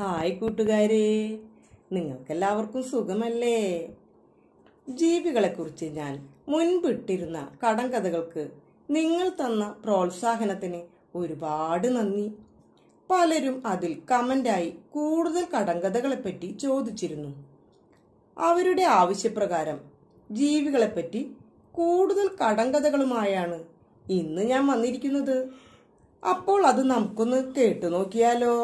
hi കൂട്ടുകാരെ നിങ്ങൾക്കെല്ലാവർക്കും സുഖമല്ലേ ജീവികളെക്കുറിച്ച് ഞാൻ മുൻപിട്ടിരുന്ന കടങ്കഥകൾക്ക് നിങ്ങൾ തന്ന പ്രോത്സാഹനത്തിന് ഒരുപാട് നന്ദി പലരും അതിൽ കമൻ്റായി കൂടുതൽ കഥകളെപ്പറ്റി ചോദിച്ചിരുന്നു അവരുടെ ആവശ്യപ്രകാരം ജീവികളെപ്പറ്റി കൂടുതൽ കടങ്കഥകളുമായാണ് ഇന്ന് ഞാൻ വന്നിരിക്കുന്നത് അപ്പോൾ അത് നമുക്കൊന്ന് കേട്ടു നോക്കിയാലോ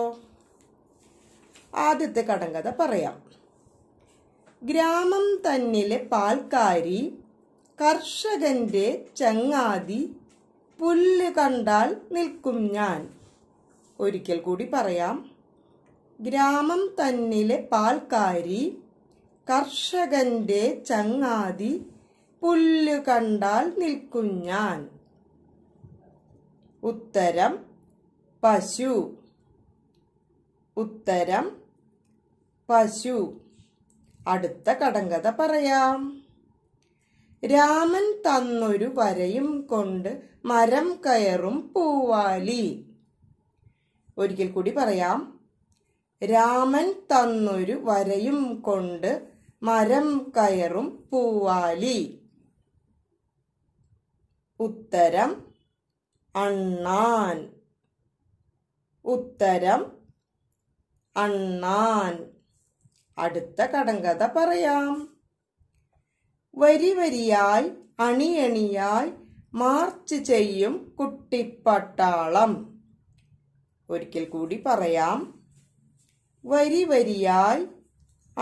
ആദ്യത്തെ കടങ്കഥ പറയാം ഗ്രാമം തന്നിലെ പാൽക്കാരി കർഷകന്റെ ചങ്ങാതി പുല്ല് കണ്ടാൽ നിൽക്കും ഞാൻ ഒരിക്കൽ കൂടി പറയാം ഗ്രാമം തന്നിലെ പാൽക്കാരി കർഷകന്റെ ചങ്ങാതി പുല്ല് കണ്ടാൽ നിൽക്കും ഞാൻ ഉത്തരം പശു ഉത്തരം പശു അടുത്ത കടങ്കഥ പറയാം രാമൻ തന്നൊരു വരയും കൊണ്ട് മരം കയറും പൂവാലി ഒരിക്കൽ കൂടി പറയാം രാമൻ തന്നൊരു വരയും കൊണ്ട് മരം കയറും പൂവാലി ഉത്തരം അണ്ണാൻ ഉത്തരം അണ്ണാൻ അടുത്ത കടങ്കഥ പറയാം വരി വരിയായി അണിയണിയായി മാർച്ച് ചെയ്യും കുട്ടിപ്പട്ടാളം ഒരിക്കൽ കൂടി പറയാം വരി വരിയായി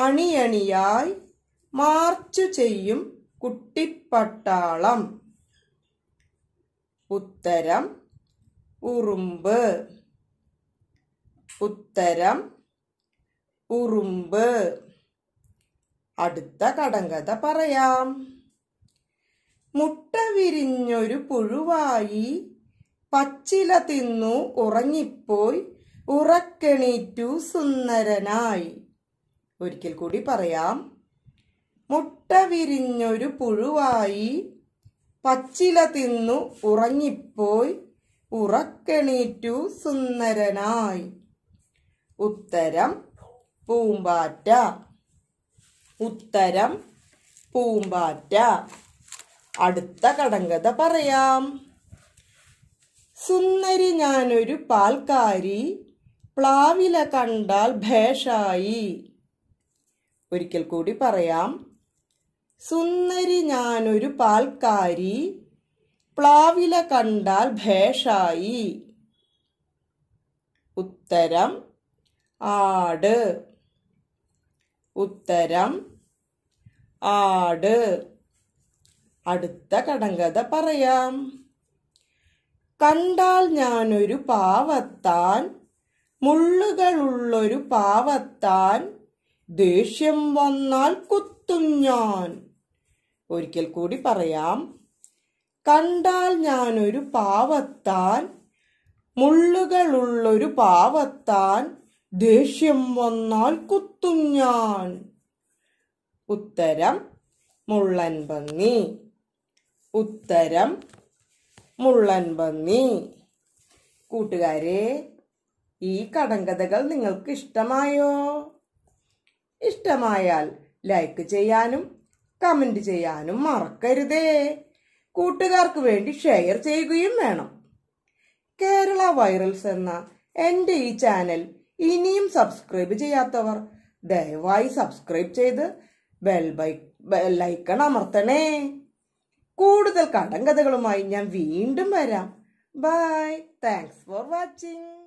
അണിയണിയായി മാർച്ച് ചെയ്യും കുട്ടിപ്പട്ടാളം ഉത്തരം ഉറുമ്പ് ഉത്തരം ഉറുമ്പ് അടുത്ത കടങ്കഥ പറയാം മുട്ട വിരിഞ്ഞൊരു പുഴുവായി പച്ചില തിന്നു ഉറങ്ങിപ്പോയി ഉറക്കെണീറ്റു സുന്ദരനായി ഒരിക്കൽ കൂടി പറയാം മുട്ട വിരിഞ്ഞൊരു പുഴുവായി പച്ചില തിന്നു ഉറങ്ങിപ്പോയി ഉറക്കെണീറ്റു സുന്ദരനായി ഉത്തരം പൂമ്പാറ്റ ഉത്തരം പൂമ്പാറ്റ അടുത്ത കടങ്കഥ പറയാം സുന്ദരി ഞാനൊരു പാൽക്കാരി പ്ലാവില കണ്ടാൽ ഭേഷായി ഒരിക്കൽ കൂടി പറയാം സുന്ദരി ഞാനൊരു പാൽക്കാരി പ്ലാവില കണ്ടാൽ ഭേഷായി ഉത്തരം ആട് ഉത്തരം ആട് അടുത്ത കടങ്കഥ പറയാം കണ്ടാൽ ഞാനൊരു പാവത്താൻ മുള്ളുകളുള്ളൊരു പാവത്താൻ ദേഷ്യം വന്നാൽ കുത്തും ഞാൻ ഒരിക്കൽ കൂടി പറയാം കണ്ടാൽ ഞാനൊരു പാവത്താൻ മുള്ളുകളുള്ളൊരു പാവത്താൻ ദേഷ്യം വന്നാൽ കുത്തും ഞാൻ ഉത്തരം മുള്ളൻ പന്നി ഉത്തരം മുള്ളൻ പന്നി കൂട്ടുകാരെ ഈ കടങ്കഥകൾ നിങ്ങൾക്ക് ഇഷ്ടമായോ ഇഷ്ടമായാൽ ലൈക്ക് ചെയ്യാനും കമൻറ്റ് ചെയ്യാനും മറക്കരുതേ കൂട്ടുകാർക്ക് വേണ്ടി ഷെയർ ചെയ്യുകയും വേണം കേരള വൈറൽസ് എന്ന എൻ്റെ ഈ ചാനൽ ഇനിയും സബ്സ്ക്രൈബ് ചെയ്യാത്തവർ ദയവായി സബ്സ്ക്രൈബ് ചെയ്ത് ബെൽ ബൈ ബെല്ലൈക്കൺ അമർത്തണേ കൂടുതൽ കഥകളുമായി ഞാൻ വീണ്ടും വരാം ബൈ താങ്ക്സ് ഫോർ വാച്ചിങ്